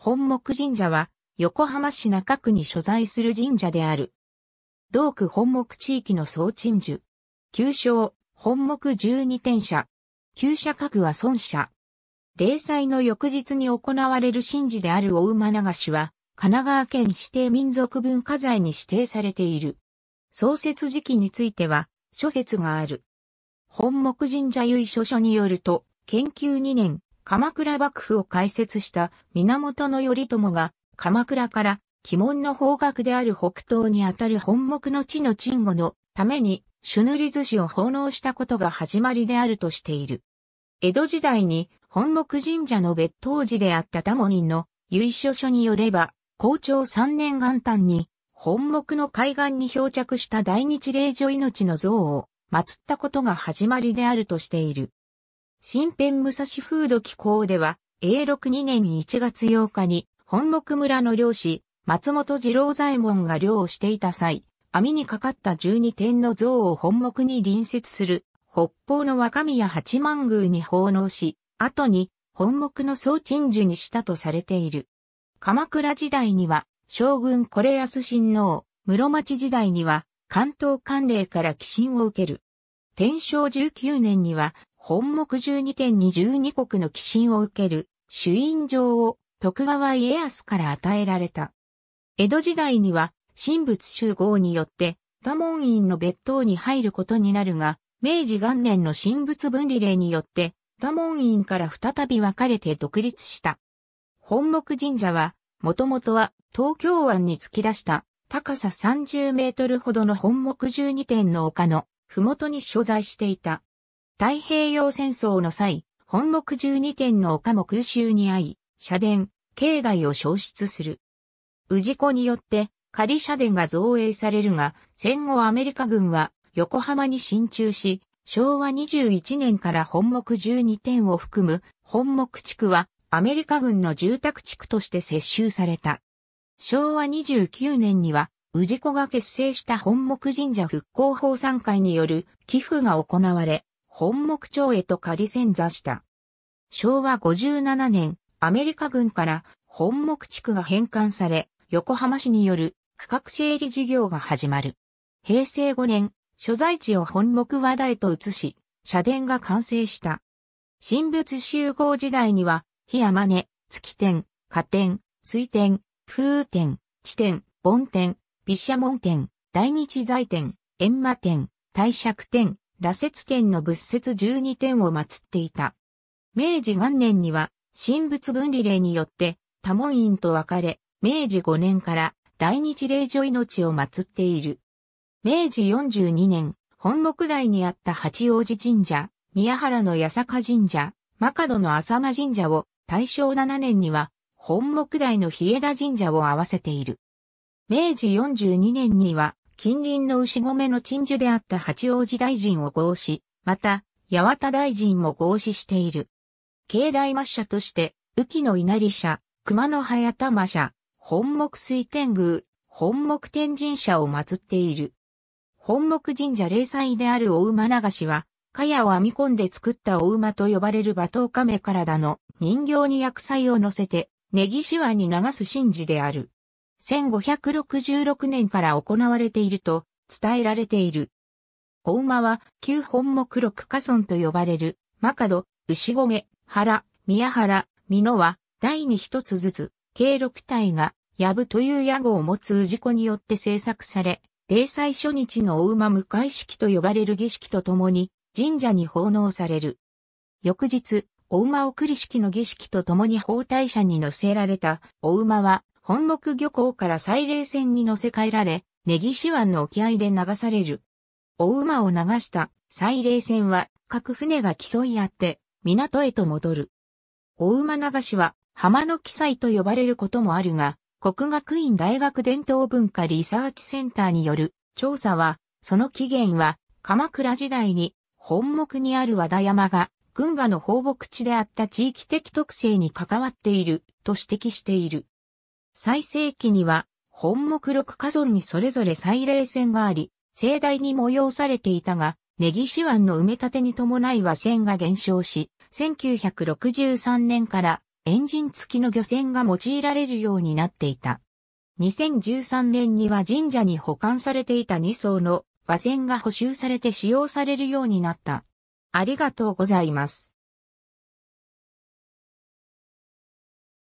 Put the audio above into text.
本木神社は、横浜市中区に所在する神社である。同区本木地域の総鎮守。旧称、本木十二天社。旧社格は孫社。例祭の翌日に行われる神事である大馬流しは、神奈川県指定民族文化財に指定されている。創設時期については、諸説がある。本木神社由緒書によると、研究2年、鎌倉幕府を開設した源頼朝が、鎌倉から鬼門の方角である北東にあたる本木の地の鎮護のために、朱塗り寿司を奉納したことが始まりであるとしている。江戸時代に本木神社の別当寺であったダモニンの由緒書によれば、校長3年元旦に本木の海岸に漂着した大日霊女命の像を祀ったことが始まりであるとしている。新編武蔵風土機構では、永禄2年1月8日に、本木村の漁師、松本次郎左衛門が漁をしていた際、網にかかった12点の像を本木に隣接する、北方の若宮八幡宮に奉納し、後に本木の総鎮守にしたとされている。鎌倉時代には、将軍これ安親王、室町時代には、関東官令から寄進を受ける。天正19年には、本目12点に十2国の寄進を受ける朱印状を徳川家康から与えられた。江戸時代には神仏集合によって多門院の別当に入ることになるが、明治元年の神仏分離令によって多門院から再び分かれて独立した。本木神社は、もともとは東京湾に突き出した高さ30メートルほどの本木12点の丘の麓に所在していた。太平洋戦争の際、本木12点の丘も空襲に遭い、社殿、境内を消失する。治子によって仮社殿が造営されるが、戦後アメリカ軍は横浜に進駐し、昭和21年から本木12点を含む本木地区はアメリカ軍の住宅地区として接収された。昭和29年には、治子が結成した本木神社復興法参会による寄付が行われ、本木町へと仮線座した。昭和57年、アメリカ軍から本木地区が返還され、横浜市による区画整理事業が始まる。平成5年、所在地を本木和田へと移し、社殿が完成した。神仏集合時代には、火山根、月天、火天、水天、風天、地天、盆天、毘沙門天、大日財天、閻魔天、大釈天、羅刹天の仏説12点を祀っていた。明治元年には、神仏分離令によって、多門院と別れ、明治5年から大日霊女命を祀っている。明治42年、本木台にあった八王子神社、宮原の八坂神社、真門の浅間神社を大正7年には本木台の日枝神社を合わせている。明治42年には近隣の牛込の鎮守であった八王子大臣を合祀、また、八幡大臣も合祀している。境内抹社として、雨きの稲荷社、熊野早玉社、本木水天宮、本木天神社を祀っている。本木神社霊祭であるお馬流しは、かやを編み込んで作ったお馬と呼ばれる馬頭亀体の人形に薬剤を乗せて、ネギシワに流す神事である。1566年から行われていると伝えられている。お馬は旧本目六花村と呼ばれる、マカド、牛込、原、宮原、美濃は、第二一つずつ、計六体が、ヤブという屋号を持つ氏子によって制作され、例祭初日のお馬迎え式と呼ばれる儀式とともに、神社に奉納される。翌日、お馬送り式の儀式とともに包帯者に乗せられた、お馬は、本木漁港から祭冷船に乗せ替えられ、根岸湾の沖合で流される。大馬を流した祭冷船は各船が競い合って港へと戻る。大馬流しは浜の記載と呼ばれることもあるが、国学院大学伝統文化リサーチセンターによる調査は、その起源は鎌倉時代に本木にある和田山が群馬の放牧地であった地域的特性に関わっていると指摘している。最盛期には、本目録家村にそれぞれ祭礼船があり、盛大に催されていたが、根岸湾の埋め立てに伴い和船が減少し、1963年からエンジン付きの漁船が用いられるようになっていた。2013年には神社に保管されていた2層の和船が補修されて使用されるようになった。ありがとうございます。